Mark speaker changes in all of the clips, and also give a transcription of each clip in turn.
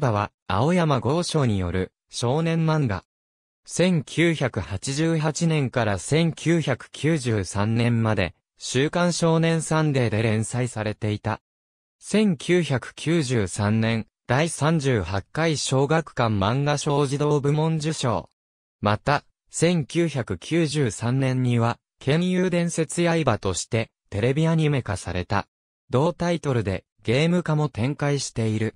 Speaker 1: 刃は、青山豪章による、少年漫画。1988年から1993年まで、週刊少年サンデーで連載されていた。1993年、第38回小学館漫画賞児童部門受賞。また、1993年には、剣有伝説刃として、テレビアニメ化された。同タイトルで、ゲーム化も展開している。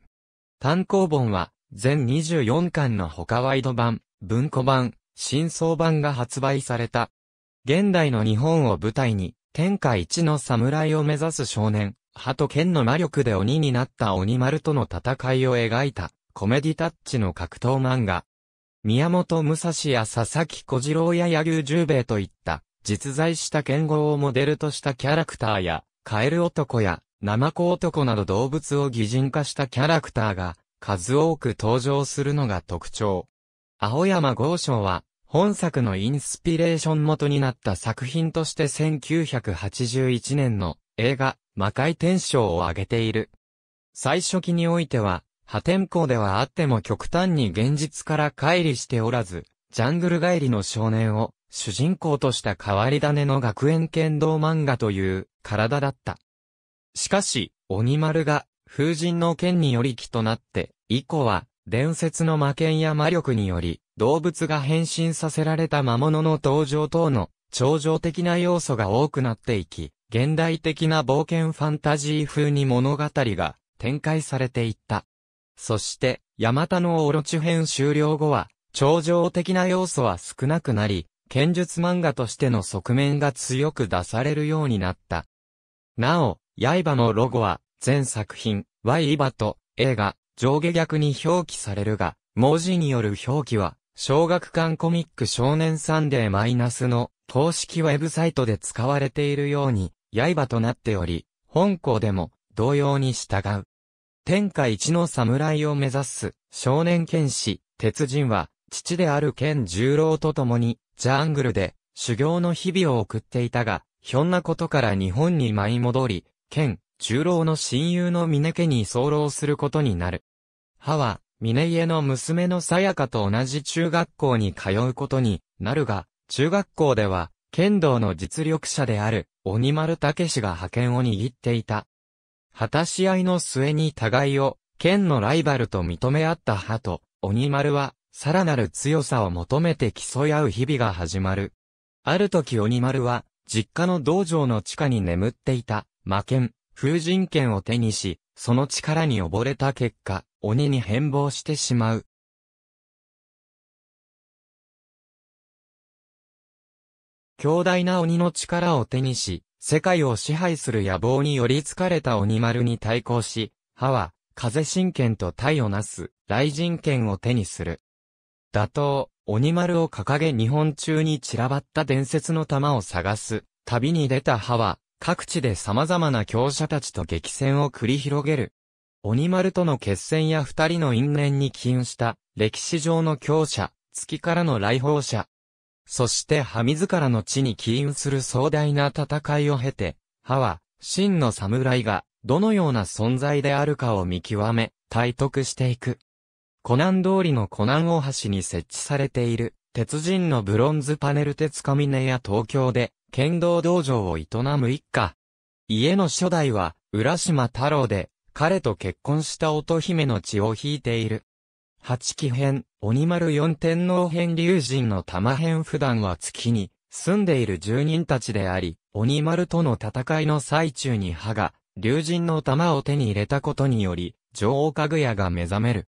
Speaker 1: 単行本は、全24巻の他ワイド版、文庫版、新装版が発売された。現代の日本を舞台に、天下一の侍を目指す少年、歯と剣の魔力で鬼になった鬼丸との戦いを描いた、コメディタッチの格闘漫画。宮本武蔵や佐々木小次郎や柳生十兵衛といった、実在した剣豪をモデルとしたキャラクターや、カエル男や、ナマコ男など動物を擬人化したキャラクターが数多く登場するのが特徴。青山豪昌は本作のインスピレーション元になった作品として1981年の映画魔界転生を挙げている。最初期においては破天荒ではあっても極端に現実から乖離しておらず、ジャングル帰りの少年を主人公とした変わり種の学園剣道漫画という体だった。しかし、鬼丸が、風神の剣により木となって、以降は、伝説の魔剣や魔力により、動物が変身させられた魔物の登場等の、超常的な要素が多くなっていき、現代的な冒険ファンタジー風に物語が展開されていった。そして、ヤマタのオロチ編終了後は、超常的な要素は少なくなり、剣術漫画としての側面が強く出されるようになった。なお、刃のロゴは、全作品、Y 刃と、A が、上下逆に表記されるが、文字による表記は、小学館コミック少年サンデーマイナスの公式ウェブサイトで使われているように、刃となっており、本校でも同様に従う。天下一の侍を目指す少年剣士、鉄人は、父である剣十郎と共に、ジャングルで修行の日々を送っていたが、ひょんなことから日本に舞い戻り、剣、中老の親友の峰家に候籠することになる。歯は、峰家の娘のさやかと同じ中学校に通うことになるが、中学校では、剣道の実力者である、鬼丸武が派遣を握っていた。果たし合いの末に互いを、剣のライバルと認め合った派と、鬼丸は、さらなる強さを求めて競い合う日々が始まる。ある時鬼丸は、実家の道場の地下に眠っていた、魔剣、風神剣を手にし、その力に溺れた結果、鬼に変貌してしまう。強大な鬼の力を手にし、世界を支配する野望により疲れた鬼丸に対抗し、歯は、風神剣と体をなす、雷神剣を手にする。打倒、鬼丸を掲げ日本中に散らばった伝説の玉を探す、旅に出た歯は、各地で様々な強者たちと激戦を繰り広げる。鬼丸との決戦や二人の因縁に起因した歴史上の強者、月からの来訪者。そして歯自らの地に起因する壮大な戦いを経て、歯は、真の侍が、どのような存在であるかを見極め、体得していく。湖南通りの湖南大橋に設置されている、鉄人のブロンズパネル鉄カミネや東京で、剣道道場を営む一家。家の初代は、浦島太郎で、彼と結婚した乙姫の血を引いている。八木編、鬼丸四天皇編竜神の玉編普段は月に、住んでいる住人たちであり、鬼丸との戦いの最中に歯が、竜神の玉を手に入れたことにより、女王かぐやが目覚める。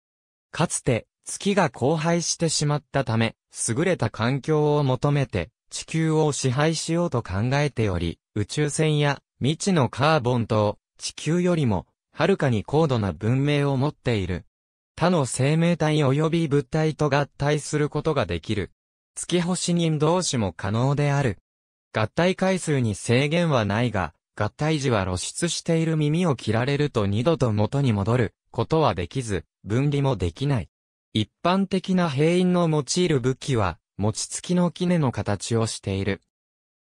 Speaker 1: かつて、月が荒廃してしまったため、優れた環境を求めて、地球を支配しようと考えており、宇宙船や未知のカーボンと地球よりもはるかに高度な文明を持っている。他の生命体及び物体と合体することができる。月星人同士も可能である。合体回数に制限はないが、合体時は露出している耳を切られると二度と元に戻ることはできず、分離もできない。一般的な兵員の用いる武器は、餅つきの杵の形をしている。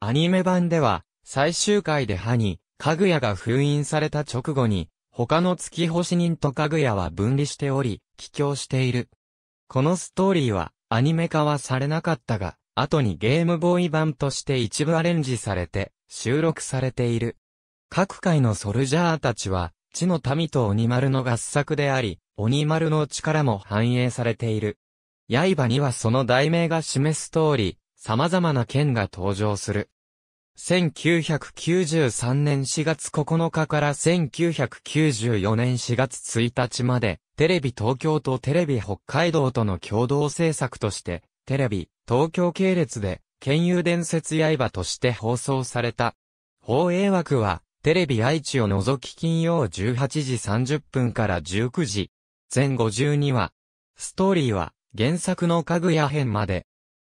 Speaker 1: アニメ版では、最終回で歯に、かぐやが封印された直後に、他の月星人とかぐやは分離しており、帰郷している。このストーリーは、アニメ化はされなかったが、後にゲームボーイ版として一部アレンジされて、収録されている。各界のソルジャーたちは、地の民と鬼丸の合作であり、鬼丸の力も反映されている。刃にはその題名が示す通り、様々な剣が登場する。1993年4月9日から1994年4月1日まで、テレビ東京とテレビ北海道との共同制作として、テレビ、東京系列で、剣友伝説刃として放送された。放映枠は、テレビ愛知を除き金曜18時30分から19時。全52話。ストーリーは、原作の家具屋編まで。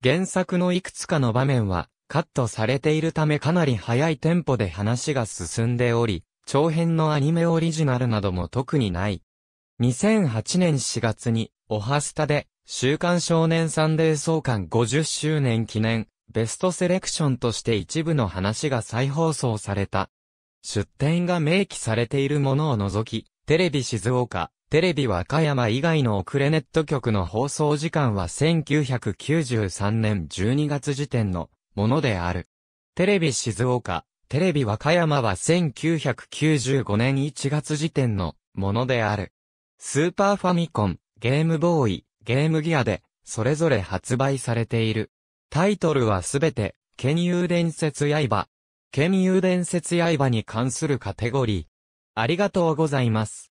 Speaker 1: 原作のいくつかの場面は、カットされているためかなり早いテンポで話が進んでおり、長編のアニメオリジナルなども特にない。2008年4月に、オハスタで、週刊少年サンデー創刊50周年記念、ベストセレクションとして一部の話が再放送された。出展が明記されているものを除き、テレビ静岡、テレビ和歌山以外の遅れネット局の放送時間は1993年12月時点のものである。テレビ静岡、テレビ和歌山は1995年1月時点のものである。スーパーファミコン、ゲームボーイ、ゲームギアで、それぞれ発売されている。タイトルはすべて、剣遊伝説刃。剣遊伝説刃に関するカテゴリー。ありがとうございます。